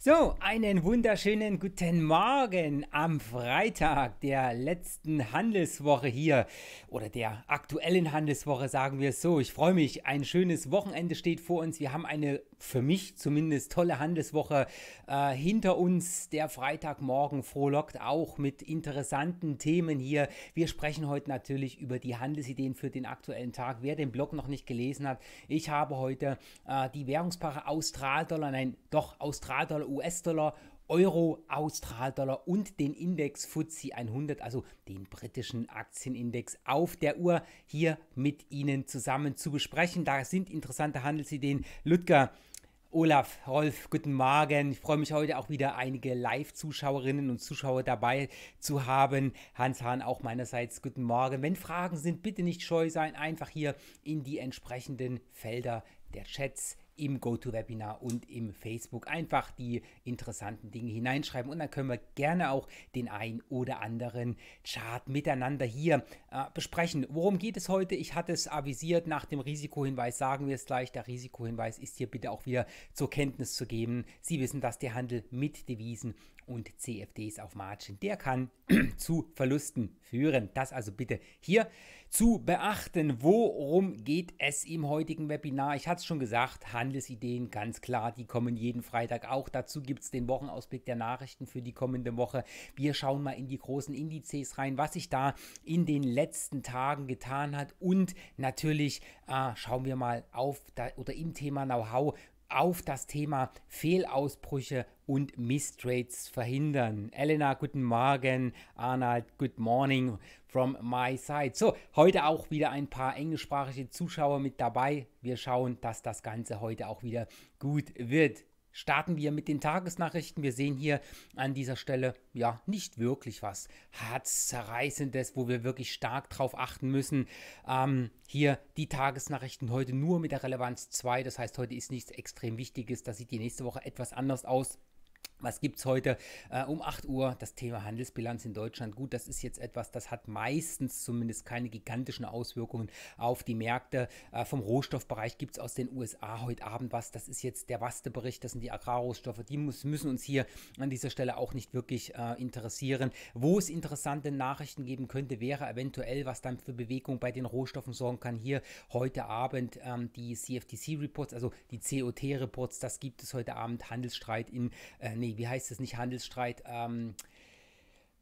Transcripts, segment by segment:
So, einen wunderschönen guten Morgen am Freitag der letzten Handelswoche hier oder der aktuellen Handelswoche, sagen wir es so. Ich freue mich, ein schönes Wochenende steht vor uns. Wir haben eine für mich zumindest tolle Handelswoche äh, hinter uns. Der Freitagmorgen frohlockt auch mit interessanten Themen hier. Wir sprechen heute natürlich über die Handelsideen für den aktuellen Tag. Wer den Blog noch nicht gelesen hat, ich habe heute äh, die Währungspaare Australdollar, nein, doch Australdollar, US-Dollar Euro, Australdollar und den Index FTSE 100, also den britischen Aktienindex, auf der Uhr hier mit Ihnen zusammen zu besprechen. Da sind interessante Handelsideen. Ludger, Olaf, Rolf, guten Morgen. Ich freue mich heute auch wieder einige Live-Zuschauerinnen und Zuschauer dabei zu haben. Hans Hahn auch meinerseits guten Morgen. Wenn Fragen sind, bitte nicht scheu sein, einfach hier in die entsprechenden Felder der Chats im GoToWebinar und im Facebook einfach die interessanten Dinge hineinschreiben und dann können wir gerne auch den ein oder anderen Chart miteinander hier äh, besprechen. Worum geht es heute? Ich hatte es avisiert, nach dem Risikohinweis sagen wir es gleich. Der Risikohinweis ist hier bitte auch wieder zur Kenntnis zu geben. Sie wissen, dass der Handel mit Devisen und CFDs auf Margin, der kann zu Verlusten führen. Das also bitte hier zu beachten. Worum geht es im heutigen Webinar? Ich hatte es schon gesagt, Handelsideen, ganz klar, die kommen jeden Freitag auch. Dazu gibt es den Wochenausblick der Nachrichten für die kommende Woche. Wir schauen mal in die großen Indizes rein, was sich da in den letzten Tagen getan hat. Und natürlich äh, schauen wir mal auf da, oder im Thema Know-how auf das Thema Fehlausbrüche und Mistrades verhindern. Elena, guten Morgen. Arnold, good morning from my side. So, heute auch wieder ein paar englischsprachige Zuschauer mit dabei. Wir schauen, dass das Ganze heute auch wieder gut wird starten wir mit den Tagesnachrichten. Wir sehen hier an dieser Stelle ja nicht wirklich was herzzerreißendes, wo wir wirklich stark drauf achten müssen. Ähm, hier die Tagesnachrichten heute nur mit der Relevanz 2. Das heißt, heute ist nichts extrem Wichtiges. Das sieht die nächste Woche etwas anders aus. Was gibt es heute äh, um 8 Uhr? Das Thema Handelsbilanz in Deutschland. Gut, das ist jetzt etwas, das hat meistens zumindest keine gigantischen Auswirkungen auf die Märkte. Äh, vom Rohstoffbereich gibt es aus den USA heute Abend was. Das ist jetzt der Waste-Bericht, das sind die Agrarrohstoffe. Die muss, müssen uns hier an dieser Stelle auch nicht wirklich äh, interessieren. Wo es interessante Nachrichten geben könnte, wäre eventuell, was dann für Bewegung bei den Rohstoffen sorgen kann. Hier heute Abend ähm, die CFTC-Reports, also die COT-Reports, das gibt es heute Abend. Handelsstreit in äh, äh, nee, wie heißt es nicht Handelsstreit? Ähm,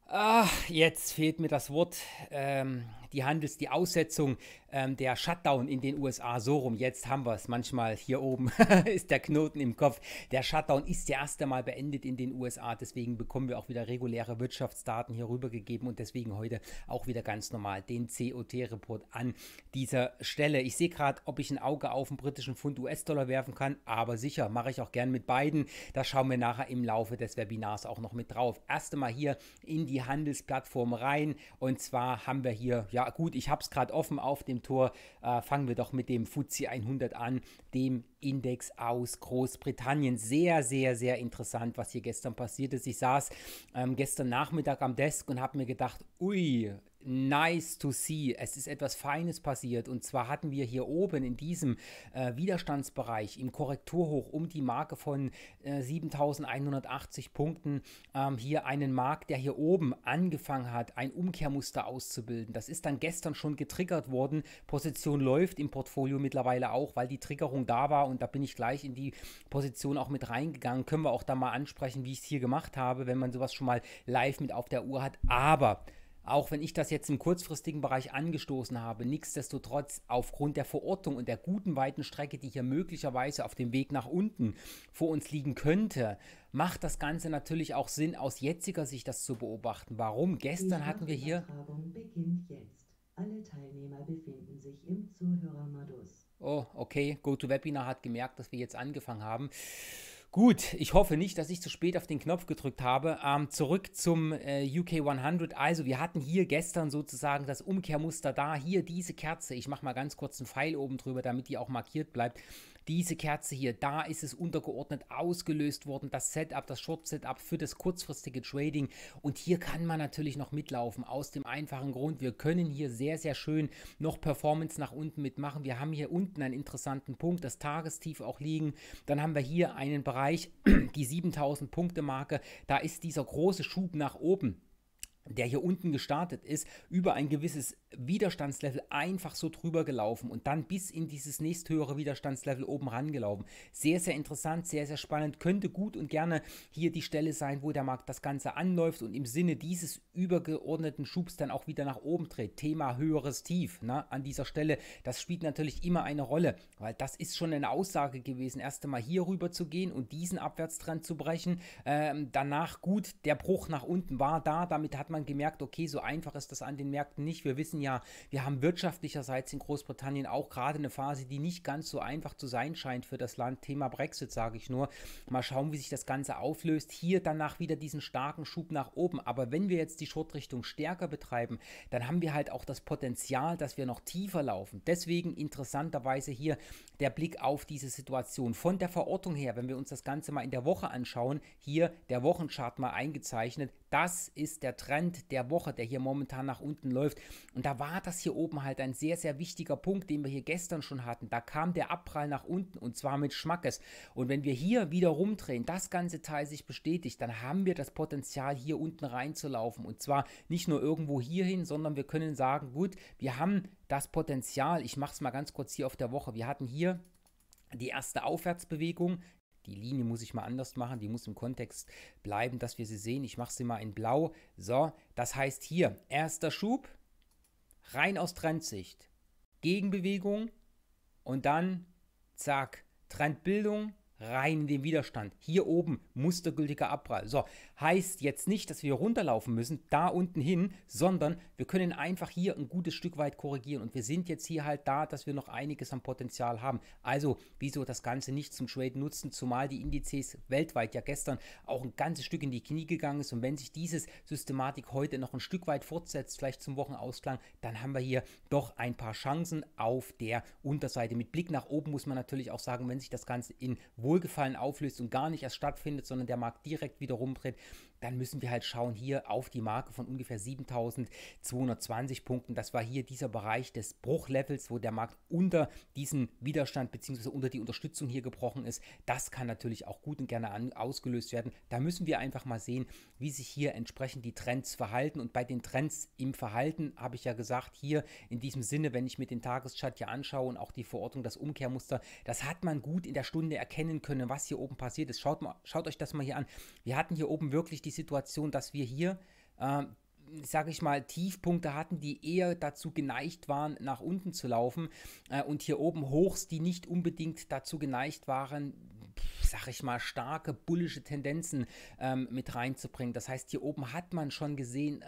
Ach, jetzt fehlt mir das Wort. Ähm, die Handels, die Aussetzung ähm, der Shutdown in den USA so rum. Jetzt haben wir es manchmal hier oben, ist der Knoten im Kopf. Der Shutdown ist ja erst einmal beendet in den USA. Deswegen bekommen wir auch wieder reguläre Wirtschaftsdaten hier rübergegeben und deswegen heute auch wieder ganz normal den COT-Report an dieser Stelle. Ich sehe gerade, ob ich ein Auge auf den britischen Pfund US-Dollar werfen kann, aber sicher, mache ich auch gern mit beiden. Das schauen wir nachher im Laufe des Webinars auch noch mit drauf. Erst einmal hier in die die Handelsplattform rein. Und zwar haben wir hier, ja gut, ich habe es gerade offen auf dem Tor, äh, fangen wir doch mit dem FTSE 100 an, dem Index aus Großbritannien. Sehr, sehr, sehr interessant, was hier gestern passiert ist. Ich saß ähm, gestern Nachmittag am Desk und habe mir gedacht, ui, nice to see. Es ist etwas Feines passiert. Und zwar hatten wir hier oben in diesem äh, Widerstandsbereich im Korrekturhoch um die Marke von äh, 7180 Punkten ähm, hier einen Markt, der hier oben angefangen hat, ein Umkehrmuster auszubilden. Das ist dann gestern schon getriggert worden. Position läuft im Portfolio mittlerweile auch, weil die Triggerung da war. Und da bin ich gleich in die Position auch mit reingegangen. Können wir auch da mal ansprechen, wie ich es hier gemacht habe, wenn man sowas schon mal live mit auf der Uhr hat. Aber auch wenn ich das jetzt im kurzfristigen Bereich angestoßen habe, nichtsdestotrotz aufgrund der Verortung und der guten weiten Strecke, die hier möglicherweise auf dem Weg nach unten vor uns liegen könnte, macht das Ganze natürlich auch Sinn, aus jetziger Sicht das zu beobachten. Warum? Gestern hatten wir hier. Alle Teilnehmer befinden sich im Zuhörermodus. Oh, okay. GoToWebinar hat gemerkt, dass wir jetzt angefangen haben. Gut, ich hoffe nicht, dass ich zu spät auf den Knopf gedrückt habe. Ähm, zurück zum äh, UK 100. Also wir hatten hier gestern sozusagen das Umkehrmuster da. Hier diese Kerze. Ich mache mal ganz kurz einen Pfeil oben drüber, damit die auch markiert bleibt diese Kerze hier, da ist es untergeordnet ausgelöst worden, das Setup, das Short-Setup für das kurzfristige Trading und hier kann man natürlich noch mitlaufen, aus dem einfachen Grund, wir können hier sehr, sehr schön noch Performance nach unten mitmachen, wir haben hier unten einen interessanten Punkt, das Tagestief auch liegen, dann haben wir hier einen Bereich, die 7000 Punkte Marke, da ist dieser große Schub nach oben der hier unten gestartet ist, über ein gewisses Widerstandslevel einfach so drüber gelaufen und dann bis in dieses nächsthöhere Widerstandslevel oben rangelaufen. Sehr, sehr interessant, sehr, sehr spannend. Könnte gut und gerne hier die Stelle sein, wo der Markt das Ganze anläuft und im Sinne dieses übergeordneten Schubs dann auch wieder nach oben dreht. Thema höheres Tief ne? an dieser Stelle. Das spielt natürlich immer eine Rolle, weil das ist schon eine Aussage gewesen. Erst einmal hier rüber zu gehen und diesen Abwärtstrend zu brechen. Ähm, danach gut, der Bruch nach unten war da. Damit hat man gemerkt, okay, so einfach ist das an den Märkten nicht. Wir wissen ja, ja, wir haben wirtschaftlicherseits in Großbritannien auch gerade eine Phase, die nicht ganz so einfach zu sein scheint für das Land. Thema Brexit, sage ich nur. Mal schauen, wie sich das Ganze auflöst. Hier danach wieder diesen starken Schub nach oben. Aber wenn wir jetzt die Schurtrichtung stärker betreiben, dann haben wir halt auch das Potenzial, dass wir noch tiefer laufen. Deswegen interessanterweise hier der Blick auf diese Situation. Von der Verortung her, wenn wir uns das Ganze mal in der Woche anschauen, hier der Wochenchart mal eingezeichnet, das ist der Trend der Woche, der hier momentan nach unten läuft. Und da war das hier oben halt ein sehr, sehr wichtiger Punkt, den wir hier gestern schon hatten. Da kam der Abprall nach unten und zwar mit Schmackes. Und wenn wir hier wieder rumdrehen, das ganze Teil sich bestätigt, dann haben wir das Potenzial, hier unten reinzulaufen. Und zwar nicht nur irgendwo hierhin, sondern wir können sagen, gut, wir haben das Potenzial. Ich mache es mal ganz kurz hier auf der Woche. Wir hatten hier die erste Aufwärtsbewegung, die Linie muss ich mal anders machen, die muss im Kontext bleiben, dass wir sie sehen. Ich mache sie mal in blau. So, das heißt hier, erster Schub, rein aus Trendsicht, Gegenbewegung und dann, zack, Trendbildung, rein in den Widerstand. Hier oben mustergültiger Abprall. So, heißt jetzt nicht, dass wir runterlaufen müssen, da unten hin, sondern wir können einfach hier ein gutes Stück weit korrigieren. Und wir sind jetzt hier halt da, dass wir noch einiges am Potenzial haben. Also, wieso das Ganze nicht zum Trade nutzen, zumal die Indizes weltweit ja gestern auch ein ganzes Stück in die Knie gegangen ist. Und wenn sich dieses Systematik heute noch ein Stück weit fortsetzt, vielleicht zum Wochenausklang, dann haben wir hier doch ein paar Chancen auf der Unterseite. Mit Blick nach oben muss man natürlich auch sagen, wenn sich das Ganze in Wohlgefallen auflöst und gar nicht erst stattfindet, sondern der Markt direkt wieder rumdreht, dann müssen wir halt schauen hier auf die Marke von ungefähr 7220 Punkten. Das war hier dieser Bereich des Bruchlevels, wo der Markt unter diesen Widerstand bzw. unter die Unterstützung hier gebrochen ist. Das kann natürlich auch gut und gerne an, ausgelöst werden. Da müssen wir einfach mal sehen, wie sich hier entsprechend die Trends verhalten. Und bei den Trends im Verhalten habe ich ja gesagt, hier in diesem Sinne, wenn ich mir den Tageschart hier anschaue und auch die Verordnung, das Umkehrmuster, das hat man gut in der Stunde erkennen können, was hier oben passiert ist. Schaut, mal, schaut euch das mal hier an. Wir hatten hier oben wirklich die Situation, dass wir hier, äh, sage ich mal, Tiefpunkte hatten, die eher dazu geneigt waren, nach unten zu laufen äh, und hier oben Hochs, die nicht unbedingt dazu geneigt waren, sag ich mal, starke bullische Tendenzen ähm, mit reinzubringen. Das heißt, hier oben hat man schon gesehen, äh,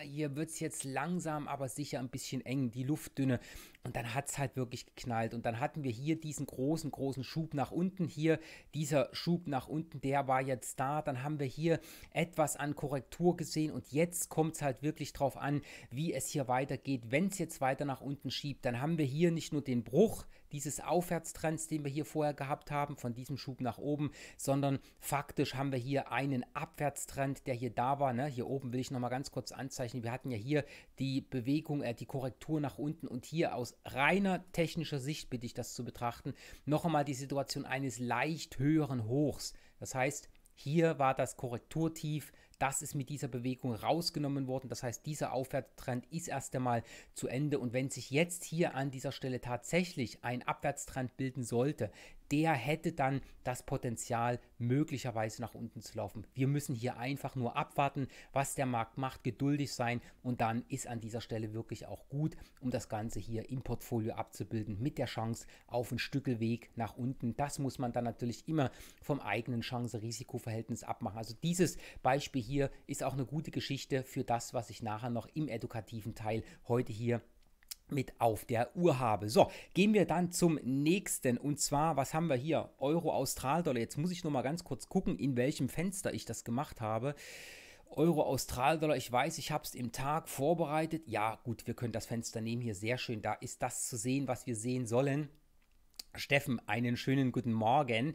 hier wird es jetzt langsam, aber sicher ein bisschen eng, die Luftdünne. Und dann hat es halt wirklich geknallt. Und dann hatten wir hier diesen großen, großen Schub nach unten. Hier dieser Schub nach unten, der war jetzt da. Dann haben wir hier etwas an Korrektur gesehen. Und jetzt kommt es halt wirklich drauf an, wie es hier weitergeht. Wenn es jetzt weiter nach unten schiebt, dann haben wir hier nicht nur den Bruch, dieses Aufwärtstrends, den wir hier vorher gehabt haben, von diesem Schub nach oben, sondern faktisch haben wir hier einen Abwärtstrend, der hier da war. Ne? Hier oben will ich nochmal ganz kurz anzeichnen. Wir hatten ja hier die Bewegung, äh, die Korrektur nach unten und hier aus reiner technischer Sicht bitte ich das zu betrachten, noch einmal die Situation eines leicht höheren Hochs. Das heißt, hier war das Korrekturtief das ist mit dieser Bewegung rausgenommen worden. Das heißt, dieser Aufwärtstrend ist erst einmal zu Ende. Und wenn sich jetzt hier an dieser Stelle tatsächlich ein Abwärtstrend bilden sollte, der hätte dann das Potenzial, möglicherweise nach unten zu laufen. Wir müssen hier einfach nur abwarten, was der Markt macht, geduldig sein und dann ist an dieser Stelle wirklich auch gut, um das Ganze hier im Portfolio abzubilden mit der Chance auf ein Stückel Weg nach unten. Das muss man dann natürlich immer vom eigenen Chance-Risiko-Verhältnis abmachen. Also dieses Beispiel hier ist auch eine gute Geschichte für das, was ich nachher noch im edukativen Teil heute hier mit auf der Uhr habe. So, gehen wir dann zum nächsten. Und zwar, was haben wir hier? Euro, Austral, Dollar. Jetzt muss ich nochmal ganz kurz gucken, in welchem Fenster ich das gemacht habe. Euro, Austral, Dollar. ich weiß, ich habe es im Tag vorbereitet. Ja, gut, wir können das Fenster nehmen hier. Sehr schön, da ist das zu sehen, was wir sehen sollen. Steffen, einen schönen guten Morgen.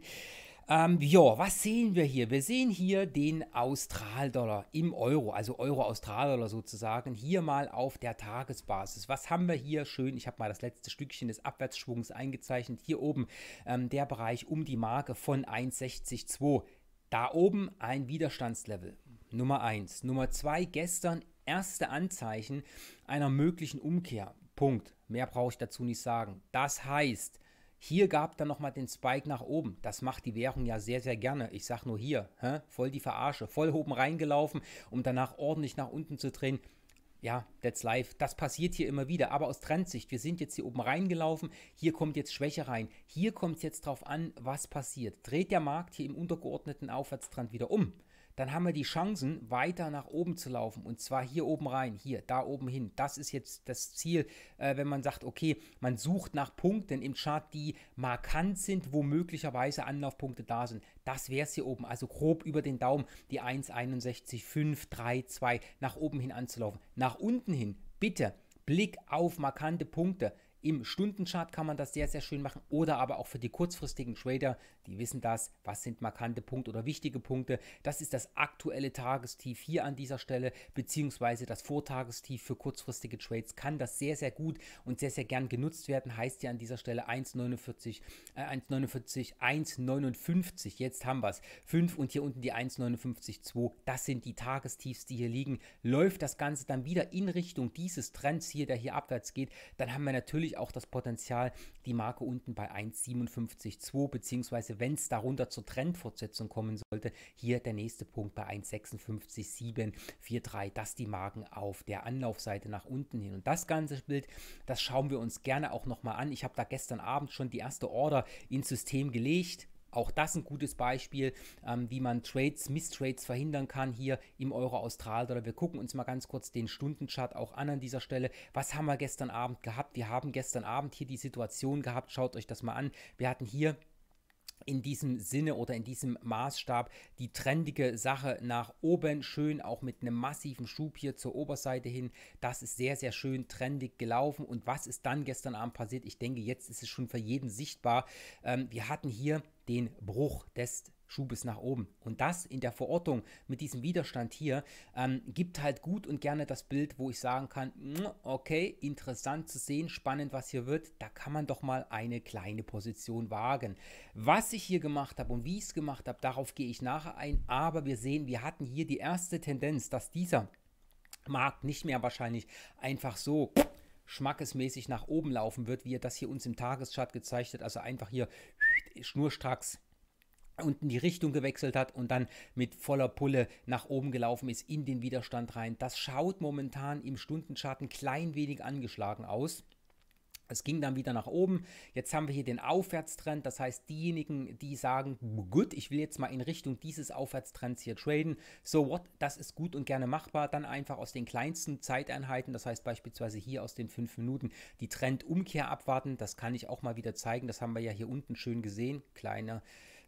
Ähm, ja, was sehen wir hier? Wir sehen hier den Australdollar im Euro, also Euro-Australdollar sozusagen, hier mal auf der Tagesbasis. Was haben wir hier? Schön, ich habe mal das letzte Stückchen des Abwärtsschwungs eingezeichnet. Hier oben ähm, der Bereich um die Marke von 1,602. Da oben ein Widerstandslevel. Nummer 1. Nummer 2, gestern erste Anzeichen einer möglichen Umkehr. Punkt. Mehr brauche ich dazu nicht sagen. Das heißt, hier gab dann nochmal den Spike nach oben. Das macht die Währung ja sehr, sehr gerne. Ich sag nur hier, hä? voll die Verarsche, voll oben reingelaufen, um danach ordentlich nach unten zu drehen. Ja, that's life. Das passiert hier immer wieder. Aber aus Trendsicht, wir sind jetzt hier oben reingelaufen. Hier kommt jetzt Schwäche rein. Hier kommt es jetzt drauf an, was passiert. Dreht der Markt hier im untergeordneten Aufwärtstrend wieder um? dann haben wir die Chancen, weiter nach oben zu laufen. Und zwar hier oben rein, hier, da oben hin. Das ist jetzt das Ziel, äh, wenn man sagt, okay, man sucht nach Punkten im Chart, die markant sind, wo möglicherweise Anlaufpunkte da sind. Das wäre es hier oben. Also grob über den Daumen die 1,61, 5, 3, 2 nach oben hin anzulaufen. Nach unten hin, bitte. Blick auf markante Punkte. Im Stundenchart kann man das sehr, sehr schön machen oder aber auch für die kurzfristigen Trader, die wissen das, was sind markante Punkte oder wichtige Punkte. Das ist das aktuelle Tagestief hier an dieser Stelle, beziehungsweise das Vortagestief für kurzfristige Trades kann das sehr, sehr gut und sehr, sehr gern genutzt werden. Heißt ja an dieser Stelle 1,49, äh, 1,49, 1,59. Jetzt haben wir es. 5 und hier unten die 1,59,2. Das sind die Tagestiefs, die hier liegen. Läuft das Ganze dann wieder in Richtung dieses Trends hier, der hier abwärts geht, dann haben wir natürlich natürlich auch das Potenzial, die Marke unten bei 1,57,2 bzw. wenn es darunter zur Trendfortsetzung kommen sollte, hier der nächste Punkt bei 1,56,743, dass die Marken auf der Anlaufseite nach unten hin. Und das ganze Bild, das schauen wir uns gerne auch nochmal an. Ich habe da gestern Abend schon die erste Order ins System gelegt auch das ein gutes Beispiel, ähm, wie man Trades, Mistrades verhindern kann hier im Euro Australdollar. Wir gucken uns mal ganz kurz den Stundenchart auch an an dieser Stelle. Was haben wir gestern Abend gehabt? Wir haben gestern Abend hier die Situation gehabt. Schaut euch das mal an. Wir hatten hier in diesem Sinne oder in diesem Maßstab die trendige Sache nach oben, schön auch mit einem massiven Schub hier zur Oberseite hin. Das ist sehr, sehr schön trendig gelaufen. Und was ist dann gestern Abend passiert? Ich denke, jetzt ist es schon für jeden sichtbar. Ähm, wir hatten hier den Bruch des Schubes nach oben. Und das in der Verortung mit diesem Widerstand hier ähm, gibt halt gut und gerne das Bild, wo ich sagen kann, mm, okay, interessant zu sehen, spannend, was hier wird. Da kann man doch mal eine kleine Position wagen. Was ich hier gemacht habe und wie ich es gemacht habe, darauf gehe ich nachher ein. Aber wir sehen, wir hatten hier die erste Tendenz, dass dieser Markt nicht mehr wahrscheinlich einfach so schmackesmäßig nach oben laufen wird, wie er das hier uns im Tageschart gezeigt hat. Also einfach hier schnurstracks unten die Richtung gewechselt hat und dann mit voller Pulle nach oben gelaufen ist in den Widerstand rein. Das schaut momentan im Stundenscharten klein wenig angeschlagen aus. Es ging dann wieder nach oben. Jetzt haben wir hier den Aufwärtstrend. Das heißt, diejenigen, die sagen, gut, ich will jetzt mal in Richtung dieses Aufwärtstrends hier traden, so what, das ist gut und gerne machbar. Dann einfach aus den kleinsten Zeiteinheiten, das heißt beispielsweise hier aus den fünf Minuten, die Trendumkehr abwarten. Das kann ich auch mal wieder zeigen. Das haben wir ja hier unten schön gesehen. Kleiner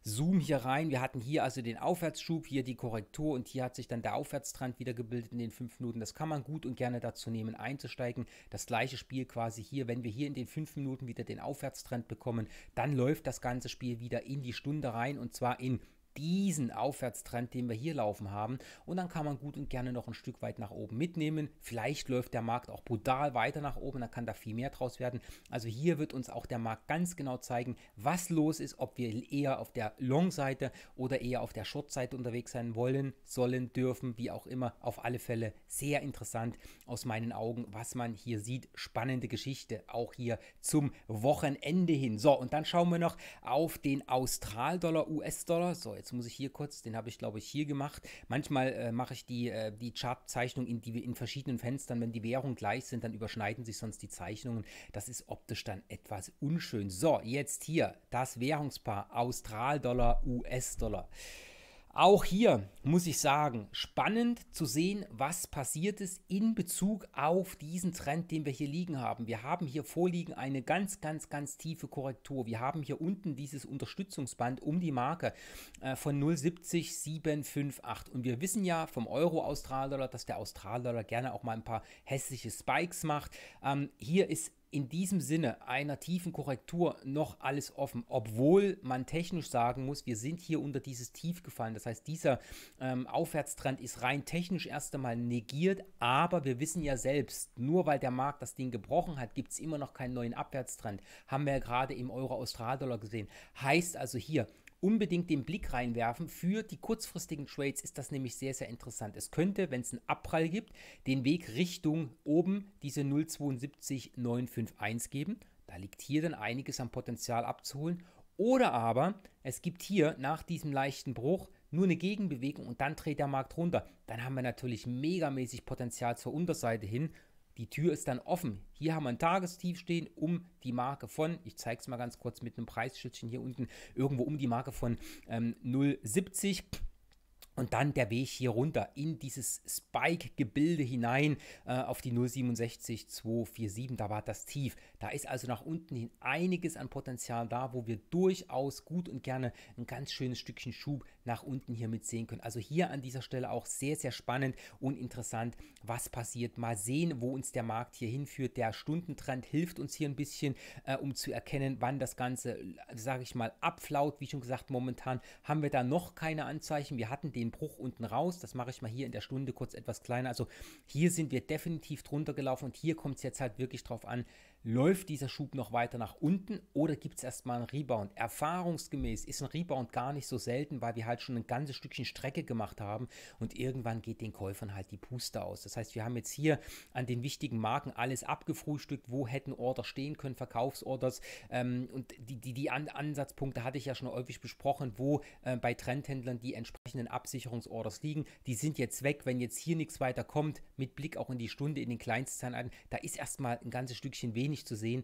Zoom hier rein. Wir hatten hier also den Aufwärtsschub, hier die Korrektur und hier hat sich dann der Aufwärtstrend wieder gebildet in den fünf Minuten. Das kann man gut und gerne dazu nehmen, einzusteigen. Das gleiche Spiel quasi hier. Wenn wir hier in den fünf Minuten wieder den Aufwärtstrend bekommen, dann läuft das ganze Spiel wieder in die Stunde rein und zwar in diesen Aufwärtstrend, den wir hier laufen haben. Und dann kann man gut und gerne noch ein Stück weit nach oben mitnehmen. Vielleicht läuft der Markt auch brutal weiter nach oben, dann kann da viel mehr draus werden. Also hier wird uns auch der Markt ganz genau zeigen, was los ist, ob wir eher auf der Long-Seite oder eher auf der Short-Seite unterwegs sein wollen, sollen, dürfen, wie auch immer. Auf alle Fälle sehr interessant aus meinen Augen, was man hier sieht. Spannende Geschichte, auch hier zum Wochenende hin. So, und dann schauen wir noch auf den Austral-Dollar, US-Dollar. So, jetzt jetzt muss ich hier kurz, den habe ich glaube ich hier gemacht. Manchmal äh, mache ich die, äh, die Chartzeichnung in, die, in verschiedenen Fenstern. Wenn die Währungen gleich sind, dann überschneiden sich sonst die Zeichnungen. Das ist optisch dann etwas unschön. So, jetzt hier das Währungspaar austral -Dollar. Auch hier muss ich sagen, spannend zu sehen, was passiert ist in Bezug auf diesen Trend, den wir hier liegen haben. Wir haben hier vorliegen eine ganz, ganz, ganz tiefe Korrektur. Wir haben hier unten dieses Unterstützungsband um die Marke äh, von 0,70758. Und wir wissen ja vom Euro-Australdollar, dass der Australdollar gerne auch mal ein paar hässliche Spikes macht. Ähm, hier ist in diesem Sinne einer tiefen Korrektur noch alles offen, obwohl man technisch sagen muss, wir sind hier unter dieses Tief gefallen. Das heißt, dieser ähm, Aufwärtstrend ist rein technisch erst einmal negiert, aber wir wissen ja selbst, nur weil der Markt das Ding gebrochen hat, gibt es immer noch keinen neuen Abwärtstrend. Haben wir ja gerade im Euro-Australdollar gesehen. Heißt also hier, unbedingt den Blick reinwerfen. Für die kurzfristigen Trades ist das nämlich sehr, sehr interessant. Es könnte, wenn es einen Abprall gibt, den Weg Richtung oben diese 0,72951 geben. Da liegt hier dann einiges an Potenzial abzuholen. Oder aber es gibt hier nach diesem leichten Bruch nur eine Gegenbewegung und dann dreht der Markt runter. Dann haben wir natürlich megamäßig Potenzial zur Unterseite hin. Die Tür ist dann offen. Hier haben wir ein Tagestief stehen um die Marke von, ich zeige es mal ganz kurz mit einem Preisschildchen hier unten, irgendwo um die Marke von ähm, 0,70. Und dann der Weg hier runter in dieses Spike-Gebilde hinein äh, auf die 0,67247. Da war das Tief. Da ist also nach unten hin einiges an Potenzial da, wo wir durchaus gut und gerne ein ganz schönes Stückchen Schub nach unten hier mit sehen können. Also hier an dieser Stelle auch sehr, sehr spannend und interessant, was passiert. Mal sehen, wo uns der Markt hier hinführt. Der Stundentrend hilft uns hier ein bisschen, äh, um zu erkennen, wann das Ganze, äh, sage ich mal, abflaut. Wie schon gesagt, momentan haben wir da noch keine Anzeichen. Wir hatten den Bruch unten raus. Das mache ich mal hier in der Stunde kurz etwas kleiner. Also hier sind wir definitiv drunter gelaufen und hier kommt es jetzt halt wirklich drauf an, läuft dieser Schub noch weiter nach unten oder gibt es erstmal einen Rebound? Erfahrungsgemäß ist ein Rebound gar nicht so selten, weil wir halt schon ein ganzes Stückchen Strecke gemacht haben und irgendwann geht den Käufern halt die Puste aus. Das heißt, wir haben jetzt hier an den wichtigen Marken alles abgefrühstückt, wo hätten Order stehen können, Verkaufsorders ähm, und die, die, die an Ansatzpunkte hatte ich ja schon häufig besprochen, wo äh, bei Trendhändlern die entsprechenden Absicherungsorders liegen. Die sind jetzt weg, wenn jetzt hier nichts weiter kommt, mit Blick auch in die Stunde, in den Kleinstzahlen, da ist erstmal ein ganzes Stückchen weniger nicht zu sehen.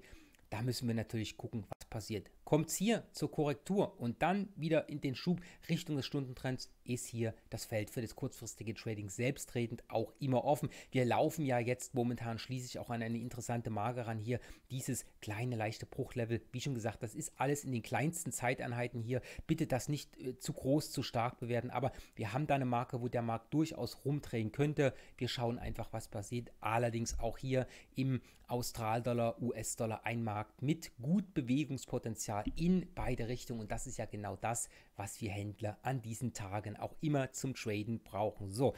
Da müssen wir natürlich gucken, was passiert kommt es hier zur Korrektur und dann wieder in den Schub Richtung des Stundentrends, ist hier das Feld für das kurzfristige Trading selbstredend auch immer offen. Wir laufen ja jetzt momentan schließlich auch an eine interessante Marke ran hier. Dieses kleine leichte Bruchlevel, wie schon gesagt, das ist alles in den kleinsten Zeiteinheiten hier. Bitte das nicht äh, zu groß, zu stark bewerten, aber wir haben da eine Marke, wo der Markt durchaus rumdrehen könnte. Wir schauen einfach, was passiert. Allerdings auch hier im Austral-Dollar, US-Dollar ein Markt mit gut Bewegungspotenzial zwar in beide Richtungen und das ist ja genau das, was wir Händler an diesen Tagen auch immer zum Traden brauchen. So,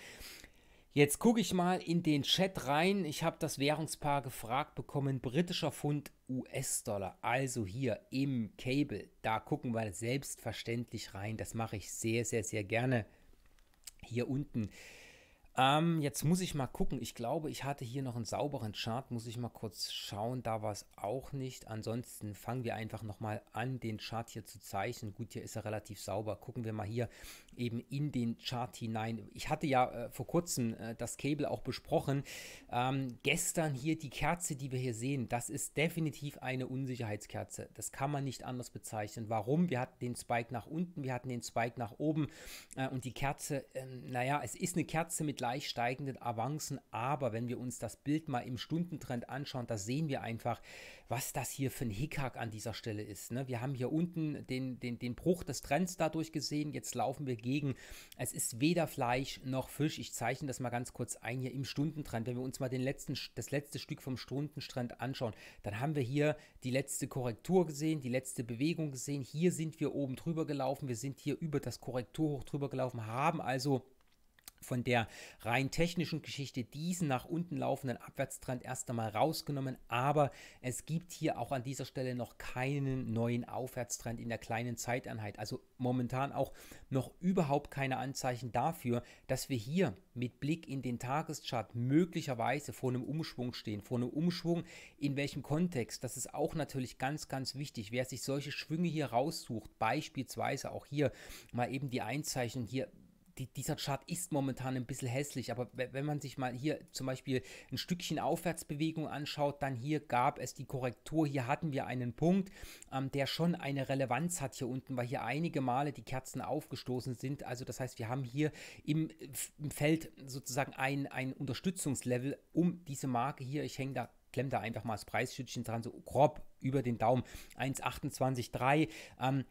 Jetzt gucke ich mal in den Chat rein. Ich habe das Währungspaar gefragt bekommen. Britischer Pfund, US-Dollar. Also hier im Cable. Da gucken wir selbstverständlich rein. Das mache ich sehr, sehr, sehr gerne. Hier unten ähm, jetzt muss ich mal gucken. Ich glaube, ich hatte hier noch einen sauberen Chart. Muss ich mal kurz schauen. Da war es auch nicht. Ansonsten fangen wir einfach nochmal an, den Chart hier zu zeichnen. Gut, hier ist er relativ sauber. Gucken wir mal hier eben in den Chart hinein. Ich hatte ja äh, vor kurzem äh, das Cable auch besprochen. Ähm, gestern hier die Kerze, die wir hier sehen, das ist definitiv eine Unsicherheitskerze. Das kann man nicht anders bezeichnen. Warum? Wir hatten den Spike nach unten, wir hatten den Spike nach oben äh, und die Kerze, ähm, naja, es ist eine Kerze mit gleich steigenden Avancen. Aber wenn wir uns das Bild mal im Stundentrend anschauen, da sehen wir einfach, was das hier für ein Hickhack an dieser Stelle ist. Ne? Wir haben hier unten den, den, den Bruch des Trends dadurch gesehen. Jetzt laufen wir gegen. Es ist weder Fleisch noch Fisch. Ich zeichne das mal ganz kurz ein hier im Stundentrend. Wenn wir uns mal den letzten, das letzte Stück vom Stundentrend anschauen, dann haben wir hier die letzte Korrektur gesehen, die letzte Bewegung gesehen. Hier sind wir oben drüber gelaufen. Wir sind hier über das Korrekturhoch drüber gelaufen, haben also von der rein technischen Geschichte diesen nach unten laufenden Abwärtstrend erst einmal rausgenommen, aber es gibt hier auch an dieser Stelle noch keinen neuen Aufwärtstrend in der kleinen Zeiteinheit. Also momentan auch noch überhaupt keine Anzeichen dafür, dass wir hier mit Blick in den Tageschart möglicherweise vor einem Umschwung stehen, vor einem Umschwung in welchem Kontext. Das ist auch natürlich ganz, ganz wichtig. Wer sich solche Schwünge hier raussucht, beispielsweise auch hier mal eben die Einzeichnung hier die, dieser Chart ist momentan ein bisschen hässlich, aber wenn man sich mal hier zum Beispiel ein Stückchen Aufwärtsbewegung anschaut, dann hier gab es die Korrektur, hier hatten wir einen Punkt, ähm, der schon eine Relevanz hat hier unten, weil hier einige Male die Kerzen aufgestoßen sind. Also das heißt, wir haben hier im, im Feld sozusagen ein, ein Unterstützungslevel um diese Marke hier. Ich hänge da klemm da einfach mal das Preisschützchen dran, so grob über den Daumen. 1,28,3. Ähm,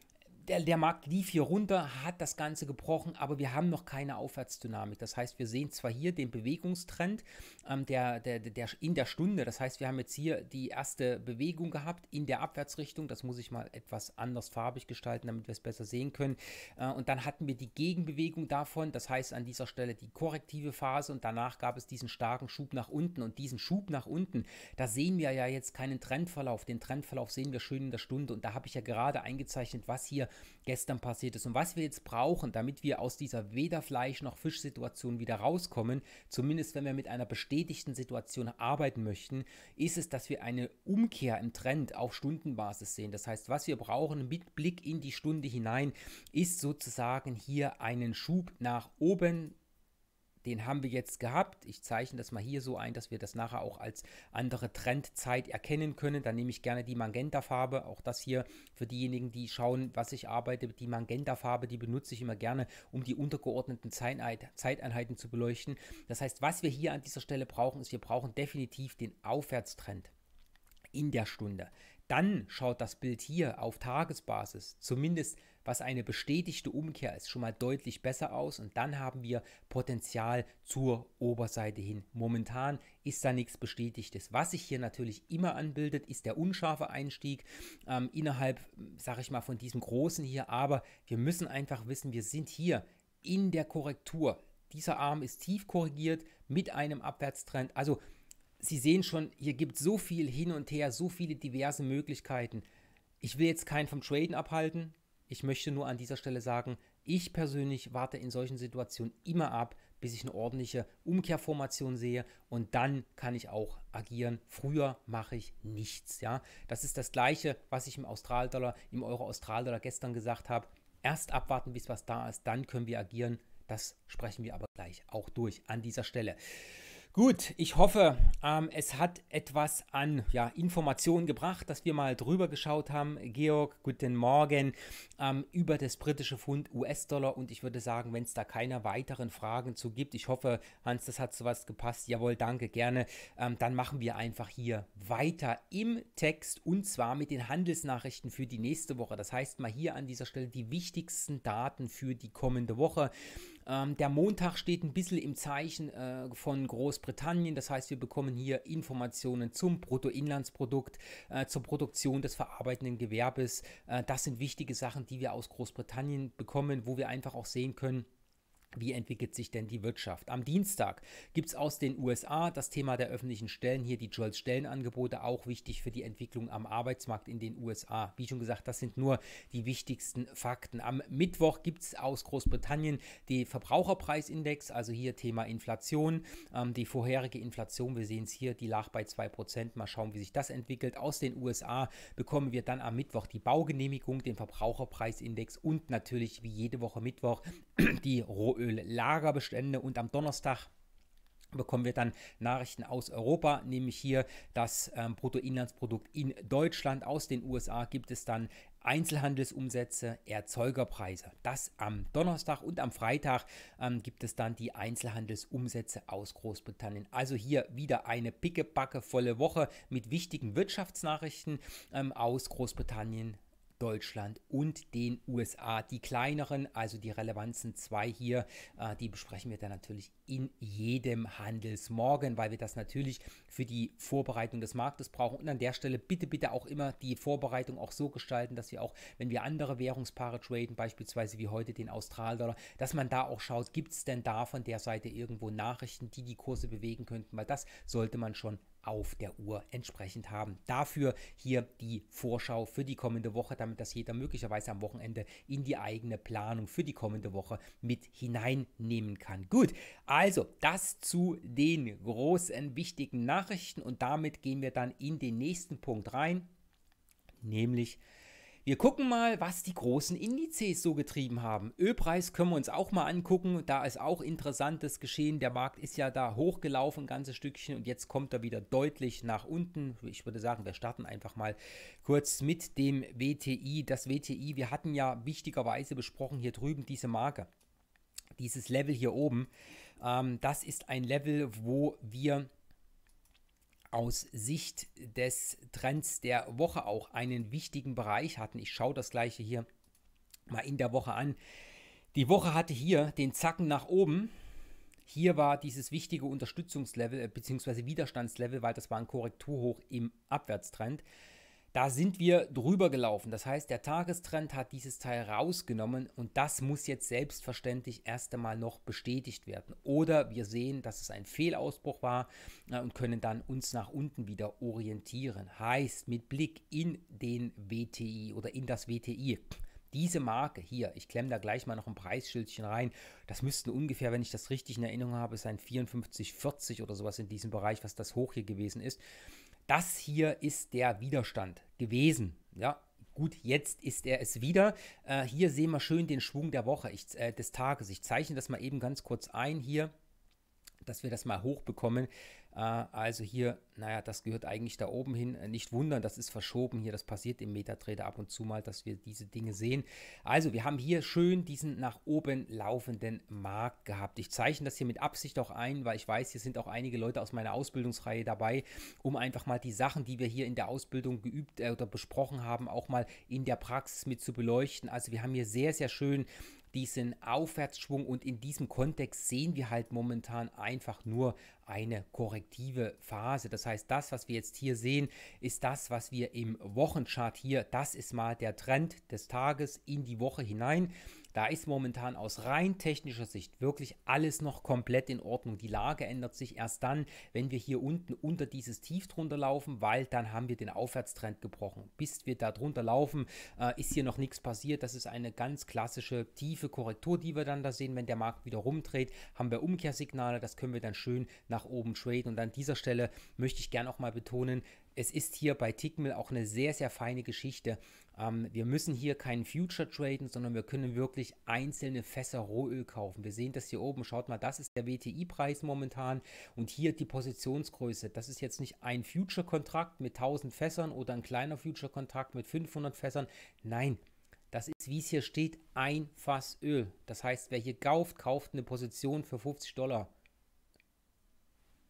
der, der Markt lief hier runter, hat das Ganze gebrochen, aber wir haben noch keine Aufwärtsdynamik. Das heißt, wir sehen zwar hier den Bewegungstrend ähm, der, der, der, in der Stunde. Das heißt, wir haben jetzt hier die erste Bewegung gehabt in der Abwärtsrichtung. Das muss ich mal etwas anders farbig gestalten, damit wir es besser sehen können. Äh, und dann hatten wir die Gegenbewegung davon. Das heißt, an dieser Stelle die korrektive Phase und danach gab es diesen starken Schub nach unten. Und diesen Schub nach unten, da sehen wir ja jetzt keinen Trendverlauf. Den Trendverlauf sehen wir schön in der Stunde. Und da habe ich ja gerade eingezeichnet, was hier gestern passiert ist und was wir jetzt brauchen, damit wir aus dieser weder Fleisch- noch Fisch-Situation wieder rauskommen, zumindest wenn wir mit einer bestätigten Situation arbeiten möchten, ist es, dass wir eine Umkehr im Trend auf Stundenbasis sehen. Das heißt, was wir brauchen mit Blick in die Stunde hinein, ist sozusagen hier einen Schub nach oben den haben wir jetzt gehabt. Ich zeichne das mal hier so ein, dass wir das nachher auch als andere Trendzeit erkennen können. Dann nehme ich gerne die Magenta-Farbe. Auch das hier für diejenigen, die schauen, was ich arbeite. Die Magenta-Farbe, die benutze ich immer gerne, um die untergeordneten Zeiteinheiten zu beleuchten. Das heißt, was wir hier an dieser Stelle brauchen, ist, wir brauchen definitiv den Aufwärtstrend in der Stunde. Dann schaut das Bild hier auf Tagesbasis zumindest was eine bestätigte Umkehr ist, schon mal deutlich besser aus und dann haben wir Potenzial zur Oberseite hin. Momentan ist da nichts Bestätigtes. Was sich hier natürlich immer anbildet, ist der unscharfe Einstieg ähm, innerhalb, sage ich mal, von diesem großen hier, aber wir müssen einfach wissen, wir sind hier in der Korrektur. Dieser Arm ist tief korrigiert mit einem Abwärtstrend. Also Sie sehen schon, hier gibt es so viel hin und her, so viele diverse Möglichkeiten. Ich will jetzt keinen vom Traden abhalten. Ich möchte nur an dieser Stelle sagen, ich persönlich warte in solchen Situationen immer ab, bis ich eine ordentliche Umkehrformation sehe und dann kann ich auch agieren. Früher mache ich nichts. Ja? Das ist das Gleiche, was ich im Australdollar, im Euro-Australdollar gestern gesagt habe. Erst abwarten, bis was da ist, dann können wir agieren. Das sprechen wir aber gleich auch durch an dieser Stelle. Gut, ich hoffe, ähm, es hat etwas an ja, Informationen gebracht, dass wir mal drüber geschaut haben. Georg, guten Morgen ähm, über das britische Pfund US-Dollar. Und ich würde sagen, wenn es da keine weiteren Fragen zu gibt, ich hoffe, Hans, das hat sowas gepasst. Jawohl, danke, gerne. Ähm, dann machen wir einfach hier weiter im Text und zwar mit den Handelsnachrichten für die nächste Woche. Das heißt mal hier an dieser Stelle die wichtigsten Daten für die kommende Woche. Ähm, der Montag steht ein bisschen im Zeichen äh, von Großbritannien. Das heißt, wir bekommen hier Informationen zum Bruttoinlandsprodukt, äh, zur Produktion des verarbeitenden Gewerbes. Äh, das sind wichtige Sachen, die wir aus Großbritannien bekommen, wo wir einfach auch sehen können, wie entwickelt sich denn die Wirtschaft? Am Dienstag gibt es aus den USA das Thema der öffentlichen Stellen, hier die Jolls Stellenangebote, auch wichtig für die Entwicklung am Arbeitsmarkt in den USA. Wie schon gesagt, das sind nur die wichtigsten Fakten. Am Mittwoch gibt es aus Großbritannien die Verbraucherpreisindex, also hier Thema Inflation. Ähm, die vorherige Inflation, wir sehen es hier, die lag bei 2%. Mal schauen, wie sich das entwickelt. Aus den USA bekommen wir dann am Mittwoch die Baugenehmigung, den Verbraucherpreisindex und natürlich wie jede Woche Mittwoch die Rohöllagerbestände und am Donnerstag bekommen wir dann Nachrichten aus Europa, nämlich hier das ähm, Bruttoinlandsprodukt in Deutschland. Aus den USA gibt es dann Einzelhandelsumsätze, Erzeugerpreise. Das am Donnerstag und am Freitag ähm, gibt es dann die Einzelhandelsumsätze aus Großbritannien. Also hier wieder eine pickebackevolle Woche mit wichtigen Wirtschaftsnachrichten ähm, aus Großbritannien Deutschland und den USA. Die kleineren, also die relevanten zwei hier, äh, die besprechen wir dann natürlich in jedem Handelsmorgen, weil wir das natürlich für die Vorbereitung des Marktes brauchen. Und an der Stelle bitte, bitte auch immer die Vorbereitung auch so gestalten, dass wir auch, wenn wir andere Währungspaare traden, beispielsweise wie heute den Australdollar, dass man da auch schaut, gibt es denn da von der Seite irgendwo Nachrichten, die die Kurse bewegen könnten, weil das sollte man schon auf der Uhr entsprechend haben. Dafür hier die Vorschau für die kommende Woche, damit das jeder möglicherweise am Wochenende in die eigene Planung für die kommende Woche mit hineinnehmen kann. Gut, also das zu den großen wichtigen Nachrichten und damit gehen wir dann in den nächsten Punkt rein, nämlich wir gucken mal, was die großen Indizes so getrieben haben. Ölpreis können wir uns auch mal angucken. Da ist auch interessantes Geschehen. Der Markt ist ja da hochgelaufen, ein ganzes Stückchen. Und jetzt kommt er wieder deutlich nach unten. Ich würde sagen, wir starten einfach mal kurz mit dem WTI. Das WTI, wir hatten ja wichtigerweise besprochen hier drüben diese Marke. Dieses Level hier oben. Ähm, das ist ein Level, wo wir aus Sicht des Trends der Woche auch einen wichtigen Bereich hatten. Ich schaue das gleiche hier mal in der Woche an. Die Woche hatte hier den Zacken nach oben. Hier war dieses wichtige Unterstützungslevel äh, bzw. Widerstandslevel, weil das war ein Korrekturhoch im Abwärtstrend. Da sind wir drüber gelaufen. Das heißt, der Tagestrend hat dieses Teil rausgenommen und das muss jetzt selbstverständlich erst einmal noch bestätigt werden. Oder wir sehen, dass es ein Fehlausbruch war äh, und können dann uns nach unten wieder orientieren. Heißt, mit Blick in den WTI oder in das WTI. Diese Marke hier, ich klemme da gleich mal noch ein Preisschildchen rein, das müssten ungefähr, wenn ich das richtig in Erinnerung habe, sein 54,40 oder sowas in diesem Bereich, was das hoch hier gewesen ist das hier ist der Widerstand gewesen. Ja, Gut, jetzt ist er es wieder. Äh, hier sehen wir schön den Schwung der Woche, ich, äh, des Tages. Ich zeichne das mal eben ganz kurz ein hier, dass wir das mal hochbekommen. Äh, also hier naja, das gehört eigentlich da oben hin. Äh, nicht wundern, das ist verschoben hier. Das passiert im Metatrader ab und zu mal, dass wir diese Dinge sehen. Also, wir haben hier schön diesen nach oben laufenden Markt gehabt. Ich zeichne das hier mit Absicht auch ein, weil ich weiß, hier sind auch einige Leute aus meiner Ausbildungsreihe dabei, um einfach mal die Sachen, die wir hier in der Ausbildung geübt äh, oder besprochen haben, auch mal in der Praxis mit zu beleuchten. Also, wir haben hier sehr, sehr schön diesen Aufwärtsschwung und in diesem Kontext sehen wir halt momentan einfach nur eine korrektive Phase. Das das heißt, das, was wir jetzt hier sehen, ist das, was wir im Wochenchart hier, das ist mal der Trend des Tages in die Woche hinein. Da ist momentan aus rein technischer Sicht wirklich alles noch komplett in Ordnung. Die Lage ändert sich erst dann, wenn wir hier unten unter dieses Tief drunter laufen, weil dann haben wir den Aufwärtstrend gebrochen. Bis wir da drunter laufen, äh, ist hier noch nichts passiert. Das ist eine ganz klassische tiefe Korrektur, die wir dann da sehen. Wenn der Markt wieder rumdreht, haben wir Umkehrsignale. Das können wir dann schön nach oben traden. Und an dieser Stelle möchte ich gerne auch mal betonen, es ist hier bei Tickmill auch eine sehr, sehr feine Geschichte. Ähm, wir müssen hier keinen Future traden, sondern wir können wirklich einzelne Fässer Rohöl kaufen. Wir sehen das hier oben. Schaut mal, das ist der WTI-Preis momentan und hier die Positionsgröße. Das ist jetzt nicht ein Future-Kontrakt mit 1000 Fässern oder ein kleiner Future-Kontrakt mit 500 Fässern. Nein, das ist, wie es hier steht, ein Fass Öl. Das heißt, wer hier kauft, kauft eine Position für 50 Dollar.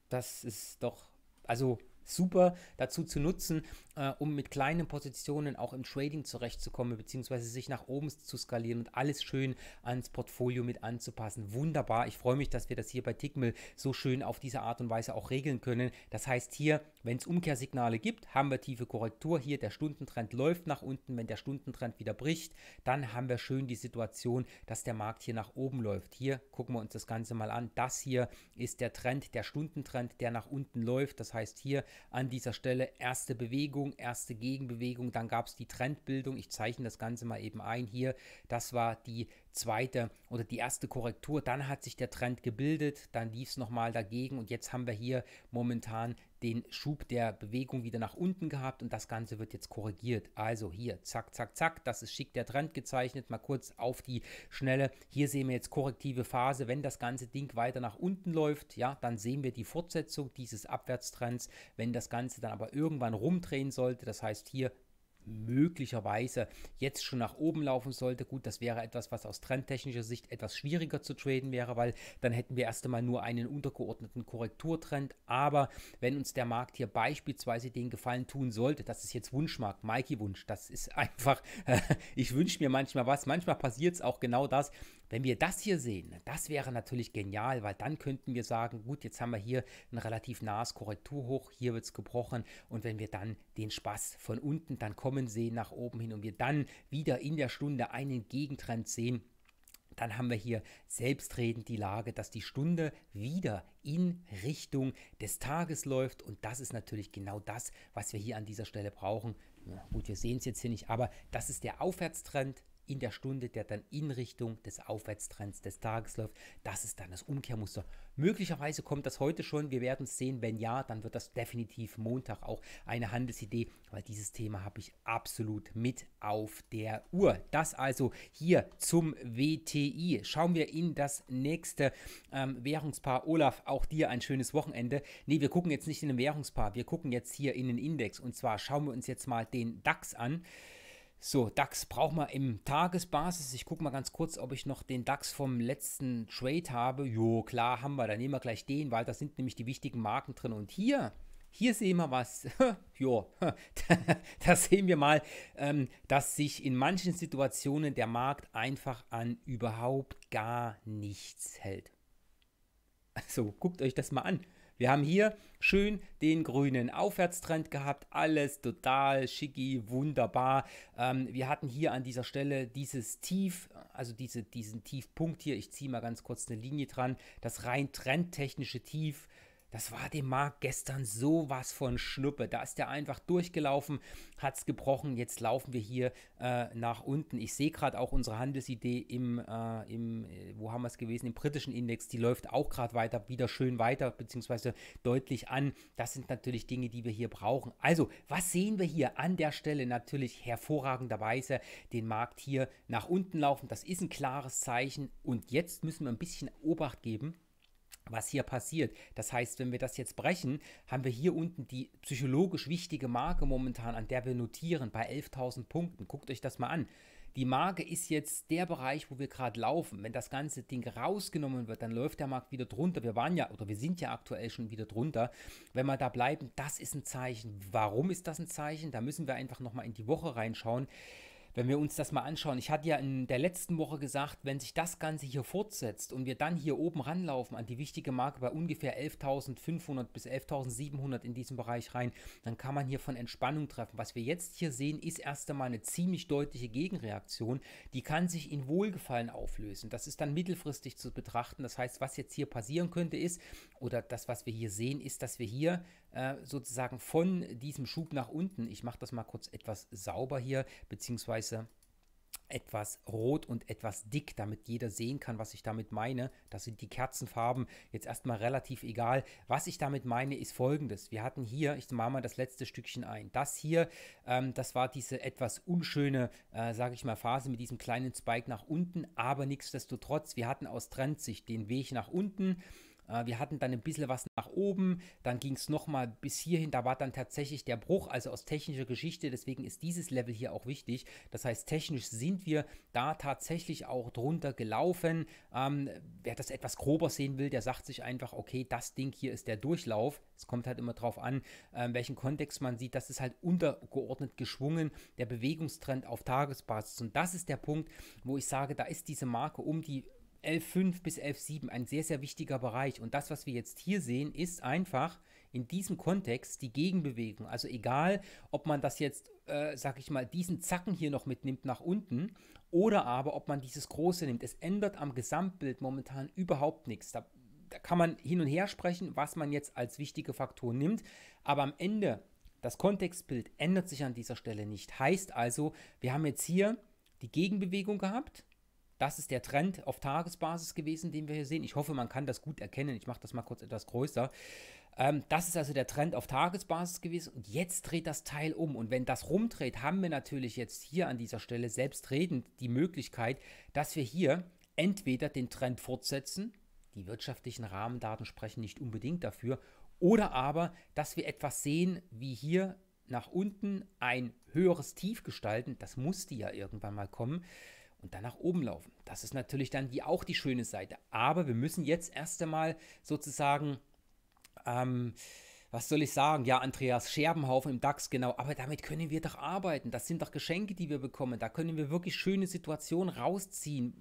Das ist doch, also super dazu zu nutzen, äh, um mit kleinen Positionen auch im Trading zurechtzukommen, beziehungsweise sich nach oben zu skalieren und alles schön ans Portfolio mit anzupassen. Wunderbar. Ich freue mich, dass wir das hier bei Tickmill so schön auf diese Art und Weise auch regeln können. Das heißt hier, wenn es Umkehrsignale gibt, haben wir tiefe Korrektur. Hier der Stundentrend läuft nach unten. Wenn der Stundentrend wieder bricht, dann haben wir schön die Situation, dass der Markt hier nach oben läuft. Hier gucken wir uns das Ganze mal an. Das hier ist der Trend, der Stundentrend, der nach unten läuft. Das heißt hier an dieser Stelle erste Bewegung, erste Gegenbewegung, dann gab es die Trendbildung. Ich zeichne das Ganze mal eben ein hier. Das war die zweite oder die erste Korrektur, dann hat sich der Trend gebildet, dann lief es nochmal dagegen und jetzt haben wir hier momentan den Schub der Bewegung wieder nach unten gehabt und das Ganze wird jetzt korrigiert. Also hier, zack, zack, zack, das ist schick der Trend gezeichnet, mal kurz auf die Schnelle. Hier sehen wir jetzt korrektive Phase, wenn das ganze Ding weiter nach unten läuft, ja, dann sehen wir die Fortsetzung dieses Abwärtstrends. Wenn das Ganze dann aber irgendwann rumdrehen sollte, das heißt hier möglicherweise jetzt schon nach oben laufen sollte. Gut, das wäre etwas, was aus trendtechnischer Sicht etwas schwieriger zu traden wäre, weil dann hätten wir erst einmal nur einen untergeordneten Korrekturtrend. Aber wenn uns der Markt hier beispielsweise den Gefallen tun sollte, das ist jetzt Wunschmarkt, Mikey Wunsch, das ist einfach, ich wünsche mir manchmal was, manchmal passiert es auch genau das, wenn wir das hier sehen, ne, das wäre natürlich genial, weil dann könnten wir sagen, gut, jetzt haben wir hier ein relativ nahes Korrekturhoch, hier wird es gebrochen und wenn wir dann den Spaß von unten dann kommen sehen nach oben hin und wir dann wieder in der Stunde einen Gegentrend sehen, dann haben wir hier selbstredend die Lage, dass die Stunde wieder in Richtung des Tages läuft. Und das ist natürlich genau das, was wir hier an dieser Stelle brauchen. Ja, gut, wir sehen es jetzt hier nicht, aber das ist der Aufwärtstrend, in der Stunde, der dann in Richtung des Aufwärtstrends des Tages läuft. Das ist dann das Umkehrmuster. Möglicherweise kommt das heute schon. Wir werden es sehen. Wenn ja, dann wird das definitiv Montag auch eine Handelsidee, weil dieses Thema habe ich absolut mit auf der Uhr. Das also hier zum WTI. Schauen wir in das nächste ähm, Währungspaar. Olaf, auch dir ein schönes Wochenende. Ne, wir gucken jetzt nicht in ein Währungspaar. Wir gucken jetzt hier in den Index. Und zwar schauen wir uns jetzt mal den DAX an. So, DAX braucht man im Tagesbasis. Ich gucke mal ganz kurz, ob ich noch den DAX vom letzten Trade habe. Jo, klar, haben wir. Dann nehmen wir gleich den, weil da sind nämlich die wichtigen Marken drin. Und hier, hier sehen wir was. jo, da sehen wir mal, ähm, dass sich in manchen Situationen der Markt einfach an überhaupt gar nichts hält. Also guckt euch das mal an. Wir haben hier schön den grünen Aufwärtstrend gehabt, alles total schicki, wunderbar. Ähm, wir hatten hier an dieser Stelle dieses Tief, also diese, diesen Tiefpunkt hier, ich ziehe mal ganz kurz eine Linie dran, das rein trendtechnische Tief das war dem Marc gestern sowas von Schnuppe. Da ist der einfach durchgelaufen, hat es gebrochen. Jetzt laufen wir hier äh, nach unten. Ich sehe gerade auch unsere Handelsidee im, äh, im äh, wo haben wir es gewesen, im britischen Index. Die läuft auch gerade weiter, wieder schön weiter, beziehungsweise deutlich an. Das sind natürlich Dinge, die wir hier brauchen. Also, was sehen wir hier an der Stelle? Natürlich hervorragenderweise den Markt hier nach unten laufen. Das ist ein klares Zeichen. Und jetzt müssen wir ein bisschen Obacht geben was hier passiert. Das heißt, wenn wir das jetzt brechen, haben wir hier unten die psychologisch wichtige Marke momentan, an der wir notieren, bei 11.000 Punkten. Guckt euch das mal an. Die Marke ist jetzt der Bereich, wo wir gerade laufen. Wenn das ganze Ding rausgenommen wird, dann läuft der Markt wieder drunter. Wir waren ja oder wir sind ja aktuell schon wieder drunter. Wenn wir da bleiben, das ist ein Zeichen. Warum ist das ein Zeichen? Da müssen wir einfach nochmal in die Woche reinschauen wenn wir uns das mal anschauen, ich hatte ja in der letzten Woche gesagt, wenn sich das Ganze hier fortsetzt und wir dann hier oben ranlaufen an die wichtige Marke bei ungefähr 11.500 bis 11.700 in diesem Bereich rein, dann kann man hier von Entspannung treffen. Was wir jetzt hier sehen, ist erst einmal eine ziemlich deutliche Gegenreaktion. Die kann sich in Wohlgefallen auflösen. Das ist dann mittelfristig zu betrachten. Das heißt, was jetzt hier passieren könnte ist, oder das, was wir hier sehen, ist, dass wir hier äh, sozusagen von diesem Schub nach unten, ich mache das mal kurz etwas sauber hier, beziehungsweise Scheiße etwas rot und etwas dick, damit jeder sehen kann, was ich damit meine. Das sind die Kerzenfarben. Jetzt erstmal relativ egal. Was ich damit meine, ist folgendes. Wir hatten hier, ich mache mal das letzte Stückchen ein. Das hier, ähm, das war diese etwas unschöne, äh, sage ich mal, Phase mit diesem kleinen Spike nach unten, aber nichtsdestotrotz, wir hatten aus Trendsicht den Weg nach unten. Äh, wir hatten dann ein bisschen was nach oben, dann ging es nochmal bis hierhin, da war dann tatsächlich der Bruch, also aus technischer Geschichte, deswegen ist dieses Level hier auch wichtig. Das heißt, technisch sind wir da tatsächlich auch drunter gelaufen. Ähm, wer das etwas grober sehen will, der sagt sich einfach, okay, das Ding hier ist der Durchlauf. Es kommt halt immer drauf an, äh, welchen Kontext man sieht. Das ist halt untergeordnet geschwungen, der Bewegungstrend auf Tagesbasis. Und das ist der Punkt, wo ich sage, da ist diese Marke um die 11.5 bis 11.7 ein sehr, sehr wichtiger Bereich. Und das, was wir jetzt hier sehen, ist einfach in diesem Kontext die Gegenbewegung. Also egal, ob man das jetzt, äh, sag ich mal, diesen Zacken hier noch mitnimmt nach unten oder aber ob man dieses Große nimmt. Es ändert am Gesamtbild momentan überhaupt nichts. Da, da kann man hin und her sprechen, was man jetzt als wichtige Faktoren nimmt. Aber am Ende, das Kontextbild ändert sich an dieser Stelle nicht. Heißt also, wir haben jetzt hier die Gegenbewegung gehabt das ist der Trend auf Tagesbasis gewesen, den wir hier sehen. Ich hoffe, man kann das gut erkennen. Ich mache das mal kurz etwas größer. Ähm, das ist also der Trend auf Tagesbasis gewesen. Und jetzt dreht das Teil um. Und wenn das rumdreht, haben wir natürlich jetzt hier an dieser Stelle selbstredend die Möglichkeit, dass wir hier entweder den Trend fortsetzen, die wirtschaftlichen Rahmendaten sprechen nicht unbedingt dafür, oder aber, dass wir etwas sehen, wie hier nach unten ein höheres Tief gestalten. Das musste ja irgendwann mal kommen und dann nach oben laufen. Das ist natürlich dann die, auch die schöne Seite. Aber wir müssen jetzt erst einmal sozusagen, ähm, was soll ich sagen? Ja, Andreas Scherbenhaufen im DAX, genau. Aber damit können wir doch arbeiten. Das sind doch Geschenke, die wir bekommen. Da können wir wirklich schöne Situationen rausziehen.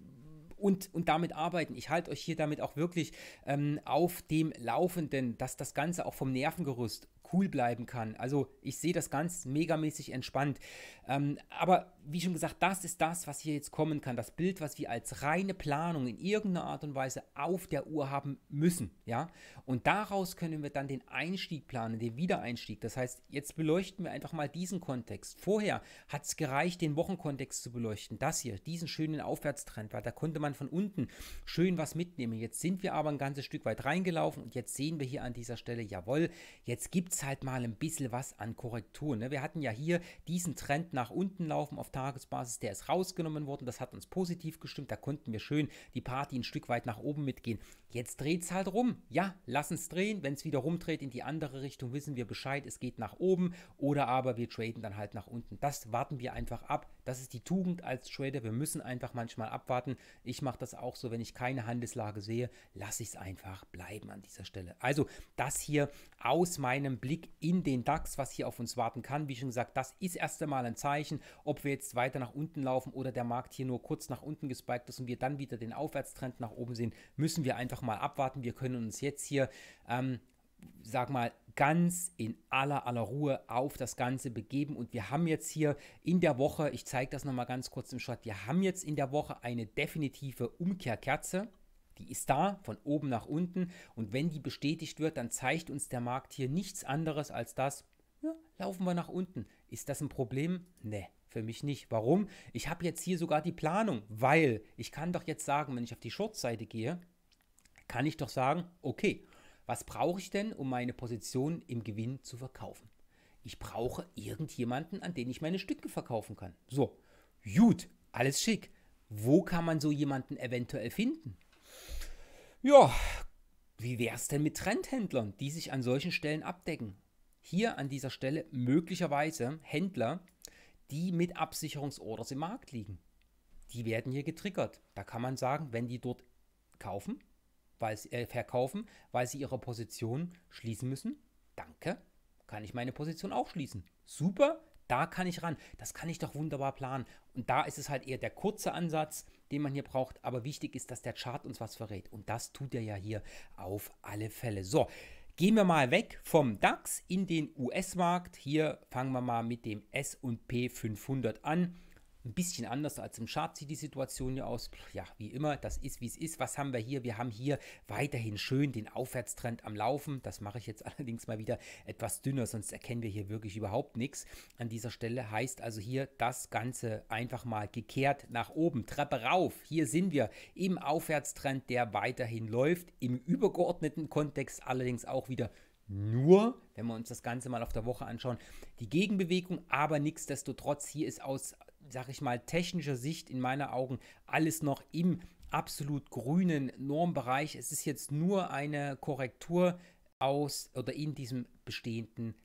Und, und, damit arbeiten. Ich halte euch hier damit auch wirklich ähm, auf dem Laufenden, dass das Ganze auch vom Nervengerüst cool bleiben kann. Also ich sehe das ganz megamäßig entspannt. Ähm, aber wie schon gesagt, das ist das, was hier jetzt kommen kann. Das Bild, was wir als reine Planung in irgendeiner Art und Weise auf der Uhr haben müssen. Ja? Und daraus können wir dann den Einstieg planen, den Wiedereinstieg. Das heißt, jetzt beleuchten wir einfach mal diesen Kontext. Vorher hat es gereicht, den Wochenkontext zu beleuchten. Das hier, diesen schönen Aufwärtstrend, weil da konnte man von unten schön was mitnehmen. Jetzt sind wir aber ein ganzes Stück weit reingelaufen und jetzt sehen wir hier an dieser Stelle, jawohl, jetzt gibt es halt mal ein bisschen was an Korrektur. Ne? Wir hatten ja hier diesen Trend nach unten laufen auf Tagesbasis, der ist rausgenommen worden. Das hat uns positiv gestimmt. Da konnten wir schön die Party ein Stück weit nach oben mitgehen. Jetzt dreht es halt rum. Ja, lass uns drehen. Wenn es wieder rumdreht in die andere Richtung, wissen wir Bescheid, es geht nach oben oder aber wir traden dann halt nach unten. Das warten wir einfach ab. Das ist die Tugend als Trader. Wir müssen einfach manchmal abwarten. Ich mache das auch so, wenn ich keine Handelslage sehe, lasse ich es einfach bleiben an dieser Stelle. Also das hier aus meinem Blick in den DAX, was hier auf uns warten kann. Wie schon gesagt, das ist erst einmal ein Zeichen, ob wir jetzt jetzt weiter nach unten laufen oder der Markt hier nur kurz nach unten gespiked ist und wir dann wieder den Aufwärtstrend nach oben sehen, müssen wir einfach mal abwarten. Wir können uns jetzt hier ähm, sag mal, ganz in aller, aller Ruhe auf das Ganze begeben. Und wir haben jetzt hier in der Woche, ich zeige das nochmal ganz kurz im Shot, wir haben jetzt in der Woche eine definitive Umkehrkerze. Die ist da, von oben nach unten. Und wenn die bestätigt wird, dann zeigt uns der Markt hier nichts anderes als das, ja, laufen wir nach unten. Ist das ein Problem? Nee, für mich nicht. Warum? Ich habe jetzt hier sogar die Planung, weil ich kann doch jetzt sagen, wenn ich auf die Short-Seite gehe, kann ich doch sagen, okay, was brauche ich denn, um meine Position im Gewinn zu verkaufen? Ich brauche irgendjemanden, an den ich meine Stücke verkaufen kann. So, gut, alles schick. Wo kann man so jemanden eventuell finden? Ja, wie wäre es denn mit Trendhändlern, die sich an solchen Stellen abdecken? Hier an dieser Stelle möglicherweise Händler, die mit Absicherungsorders im Markt liegen. Die werden hier getriggert. Da kann man sagen, wenn die dort kaufen, weil sie, äh, verkaufen, weil sie ihre Position schließen müssen, danke, kann ich meine Position auch schließen. Super, da kann ich ran. Das kann ich doch wunderbar planen. Und da ist es halt eher der kurze Ansatz, den man hier braucht. Aber wichtig ist, dass der Chart uns was verrät. Und das tut er ja hier auf alle Fälle. So, Gehen wir mal weg vom DAX in den US-Markt. Hier fangen wir mal mit dem SP 500 an ein bisschen anders als im Chart sieht die Situation ja aus. Ja, wie immer, das ist wie es ist. Was haben wir hier? Wir haben hier weiterhin schön den Aufwärtstrend am Laufen. Das mache ich jetzt allerdings mal wieder etwas dünner, sonst erkennen wir hier wirklich überhaupt nichts. An dieser Stelle heißt also hier das Ganze einfach mal gekehrt nach oben, Treppe rauf. Hier sind wir im Aufwärtstrend, der weiterhin läuft. Im übergeordneten Kontext allerdings auch wieder nur, wenn wir uns das Ganze mal auf der Woche anschauen, die Gegenbewegung, aber nichtsdestotrotz, hier ist aus sag ich mal, technischer Sicht in meinen Augen alles noch im absolut grünen Normbereich. Es ist jetzt nur eine Korrektur aus oder in diesem bestehenden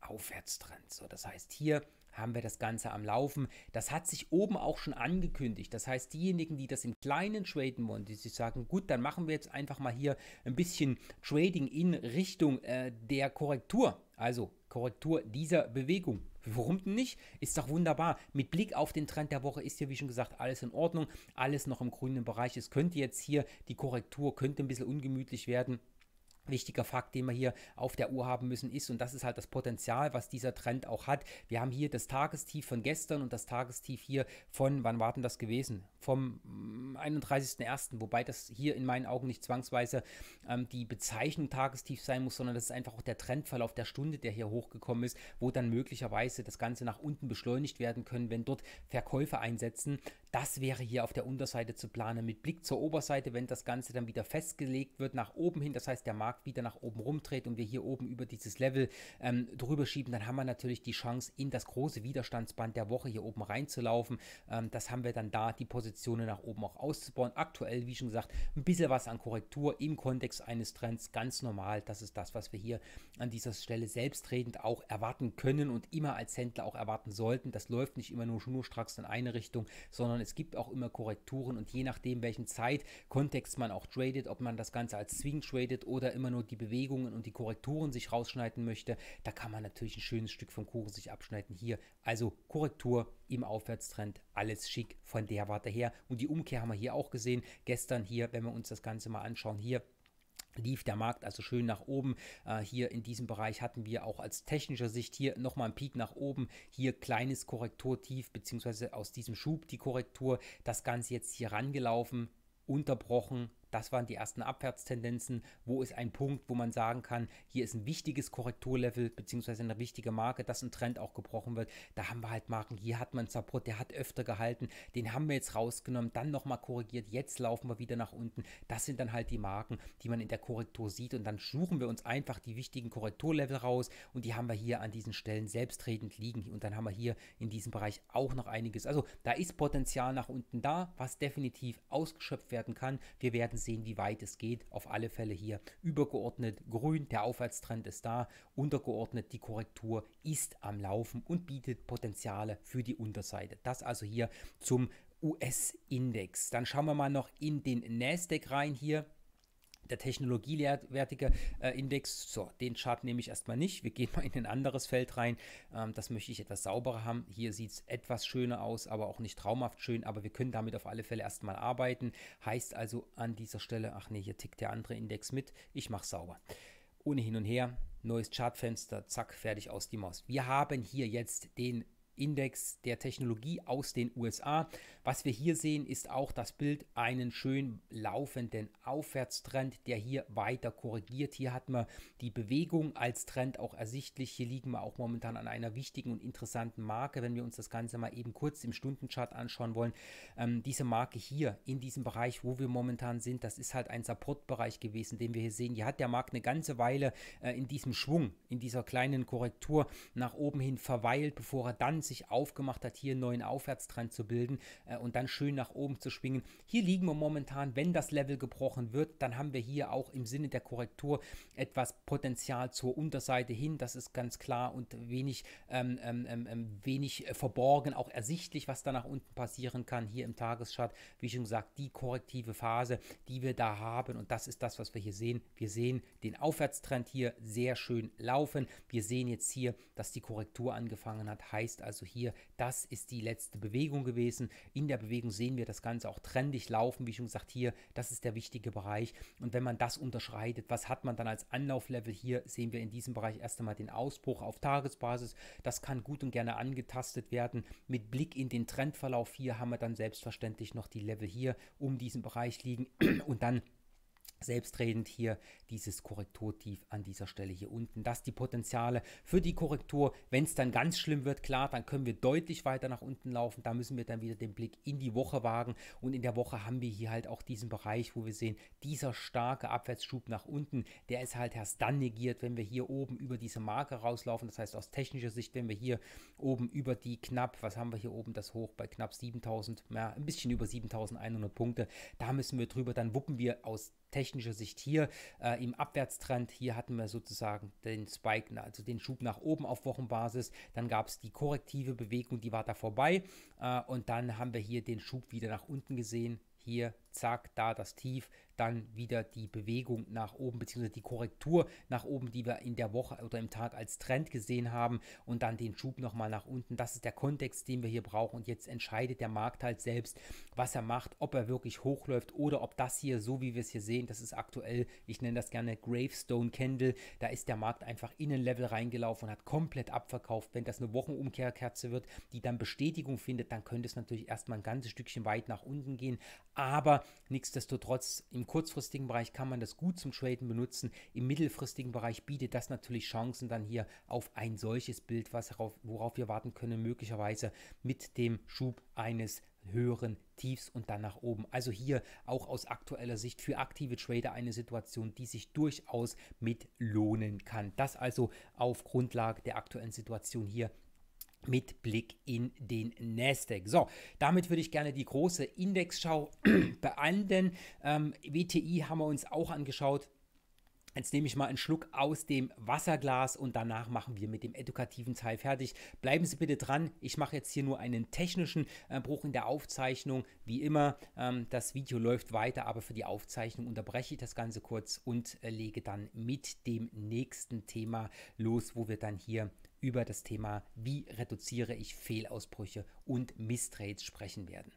Aufwärtstrend. So, das heißt, hier haben wir das Ganze am Laufen. Das hat sich oben auch schon angekündigt. Das heißt, diejenigen, die das im Kleinen traden wollen, die sich sagen, gut, dann machen wir jetzt einfach mal hier ein bisschen Trading in Richtung äh, der Korrektur, also Korrektur dieser Bewegung. Warum denn nicht? Ist doch wunderbar. Mit Blick auf den Trend der Woche ist hier, wie schon gesagt, alles in Ordnung. Alles noch im grünen Bereich. Es könnte jetzt hier die Korrektur, könnte ein bisschen ungemütlich werden wichtiger Fakt, den wir hier auf der Uhr haben müssen, ist, und das ist halt das Potenzial, was dieser Trend auch hat. Wir haben hier das Tagestief von gestern und das Tagestief hier von, wann war denn das gewesen? Vom 31.01., mm, wobei das hier in meinen Augen nicht zwangsweise ähm, die Bezeichnung Tagestief sein muss, sondern das ist einfach auch der Trendverlauf der Stunde, der hier hochgekommen ist, wo dann möglicherweise das Ganze nach unten beschleunigt werden können, wenn dort Verkäufe einsetzen. Das wäre hier auf der Unterseite zu planen mit Blick zur Oberseite, wenn das Ganze dann wieder festgelegt wird nach oben hin, das heißt der Markt wieder nach oben rumdreht und wir hier oben über dieses Level ähm, drüber schieben, dann haben wir natürlich die Chance, in das große Widerstandsband der Woche hier oben reinzulaufen. Ähm, das haben wir dann da, die Positionen nach oben auch auszubauen. Aktuell, wie schon gesagt, ein bisschen was an Korrektur im Kontext eines Trends, ganz normal. Das ist das, was wir hier an dieser Stelle selbstredend auch erwarten können und immer als Händler auch erwarten sollten. Das läuft nicht immer nur schnurstracks in eine Richtung, sondern schauen. Es gibt auch immer Korrekturen und je nachdem, welchen Zeitkontext man auch tradet, ob man das Ganze als Swing tradet oder immer nur die Bewegungen und die Korrekturen sich rausschneiden möchte, da kann man natürlich ein schönes Stück vom Kuchen sich abschneiden. Hier also Korrektur im Aufwärtstrend, alles schick von der Warte her. Und die Umkehr haben wir hier auch gesehen. Gestern hier, wenn wir uns das Ganze mal anschauen, hier lief der Markt also schön nach oben. Äh, hier in diesem Bereich hatten wir auch als technischer Sicht hier nochmal einen Peak nach oben. Hier kleines Korrekturtief, beziehungsweise aus diesem Schub die Korrektur. Das Ganze jetzt hier rangelaufen, unterbrochen, das waren die ersten Abwärtstendenzen. Wo ist ein Punkt, wo man sagen kann, hier ist ein wichtiges Korrekturlevel beziehungsweise eine wichtige Marke, dass ein Trend auch gebrochen wird. Da haben wir halt Marken. Hier hat man Support, der hat öfter gehalten. Den haben wir jetzt rausgenommen, dann nochmal korrigiert. Jetzt laufen wir wieder nach unten. Das sind dann halt die Marken, die man in der Korrektur sieht. Und dann suchen wir uns einfach die wichtigen Korrekturlevel raus und die haben wir hier an diesen Stellen selbstredend liegen. Und dann haben wir hier in diesem Bereich auch noch einiges. Also da ist Potenzial nach unten da, was definitiv ausgeschöpft werden kann. Wir werden sehen, wie weit es geht. Auf alle Fälle hier übergeordnet grün, der Aufwärtstrend ist da, untergeordnet die Korrektur ist am Laufen und bietet Potenziale für die Unterseite. Das also hier zum US-Index. Dann schauen wir mal noch in den Nasdaq rein hier der technologiewertige äh, Index, so, den Chart nehme ich erstmal nicht. Wir gehen mal in ein anderes Feld rein. Ähm, das möchte ich etwas sauberer haben. Hier sieht es etwas schöner aus, aber auch nicht traumhaft schön. Aber wir können damit auf alle Fälle erstmal arbeiten. Heißt also an dieser Stelle, ach nee, hier tickt der andere Index mit. Ich mache sauber. Ohne hin und her, neues Chartfenster, zack, fertig aus die Maus. Wir haben hier jetzt den Index der Technologie aus den USA. Was wir hier sehen, ist auch das Bild einen schön laufenden Aufwärtstrend, der hier weiter korrigiert. Hier hat man die Bewegung als Trend auch ersichtlich. Hier liegen wir auch momentan an einer wichtigen und interessanten Marke, wenn wir uns das Ganze mal eben kurz im Stundenchart anschauen wollen. Ähm, diese Marke hier in diesem Bereich, wo wir momentan sind, das ist halt ein Supportbereich gewesen, den wir hier sehen. Hier hat der Markt eine ganze Weile äh, in diesem Schwung, in dieser kleinen Korrektur nach oben hin verweilt, bevor er dann sich aufgemacht hat, hier einen neuen Aufwärtstrend zu bilden äh, und dann schön nach oben zu schwingen. Hier liegen wir momentan, wenn das Level gebrochen wird, dann haben wir hier auch im Sinne der Korrektur etwas Potenzial zur Unterseite hin. Das ist ganz klar und wenig, ähm ähm, ähm, ähm, wenig verborgen, auch ersichtlich, was da nach unten passieren kann. Hier im Tageschart, wie schon gesagt, die korrektive Phase, die wir da haben und das ist das, was wir hier sehen. Wir sehen den Aufwärtstrend hier sehr schön laufen. Wir sehen jetzt hier, dass die Korrektur angefangen hat, heißt also, also hier, das ist die letzte Bewegung gewesen. In der Bewegung sehen wir das Ganze auch trendig laufen, wie schon gesagt, hier, das ist der wichtige Bereich. Und wenn man das unterschreitet, was hat man dann als Anlauflevel? Hier sehen wir in diesem Bereich erst einmal den Ausbruch auf Tagesbasis. Das kann gut und gerne angetastet werden. Mit Blick in den Trendverlauf hier haben wir dann selbstverständlich noch die Level hier um diesen Bereich liegen und dann selbstredend hier dieses Korrekturtief an dieser Stelle hier unten. Das die Potenziale für die Korrektur. Wenn es dann ganz schlimm wird, klar, dann können wir deutlich weiter nach unten laufen. Da müssen wir dann wieder den Blick in die Woche wagen. Und in der Woche haben wir hier halt auch diesen Bereich, wo wir sehen, dieser starke Abwärtsschub nach unten, der ist halt erst dann negiert, wenn wir hier oben über diese Marke rauslaufen. Das heißt, aus technischer Sicht, wenn wir hier oben über die knapp, was haben wir hier oben, das Hoch bei knapp 7000, ja, ein bisschen über 7100 Punkte, da müssen wir drüber, dann wuppen wir aus technischer Sicht hier äh, im Abwärtstrend. Hier hatten wir sozusagen den Spike, also den Schub nach oben auf Wochenbasis. Dann gab es die korrektive Bewegung, die war da vorbei. Äh, und dann haben wir hier den Schub wieder nach unten gesehen. Hier zack, da das Tief, dann wieder die Bewegung nach oben, beziehungsweise die Korrektur nach oben, die wir in der Woche oder im Tag als Trend gesehen haben und dann den Schub nochmal nach unten. Das ist der Kontext, den wir hier brauchen und jetzt entscheidet der Markt halt selbst, was er macht, ob er wirklich hochläuft oder ob das hier, so wie wir es hier sehen, das ist aktuell, ich nenne das gerne Gravestone Candle, da ist der Markt einfach in ein Level reingelaufen und hat komplett abverkauft. Wenn das eine Wochenumkehrkerze wird, die dann Bestätigung findet, dann könnte es natürlich erstmal ein ganzes Stückchen weit nach unten gehen, aber nichtsdestotrotz, im kurzfristigen Bereich kann man das gut zum Traden benutzen. Im mittelfristigen Bereich bietet das natürlich Chancen dann hier auf ein solches Bild, was, worauf wir warten können, möglicherweise mit dem Schub eines höheren Tiefs und dann nach oben. Also hier auch aus aktueller Sicht für aktive Trader eine Situation, die sich durchaus mit lohnen kann. Das also auf Grundlage der aktuellen Situation hier mit Blick in den Nasdaq. So, damit würde ich gerne die große Indexschau beenden. Ähm, WTI haben wir uns auch angeschaut. Jetzt nehme ich mal einen Schluck aus dem Wasserglas und danach machen wir mit dem edukativen Teil fertig. Bleiben Sie bitte dran. Ich mache jetzt hier nur einen technischen äh, Bruch in der Aufzeichnung. Wie immer, ähm, das Video läuft weiter, aber für die Aufzeichnung unterbreche ich das Ganze kurz und äh, lege dann mit dem nächsten Thema los, wo wir dann hier über das Thema, wie reduziere ich Fehlausbrüche und Misstrates sprechen werden.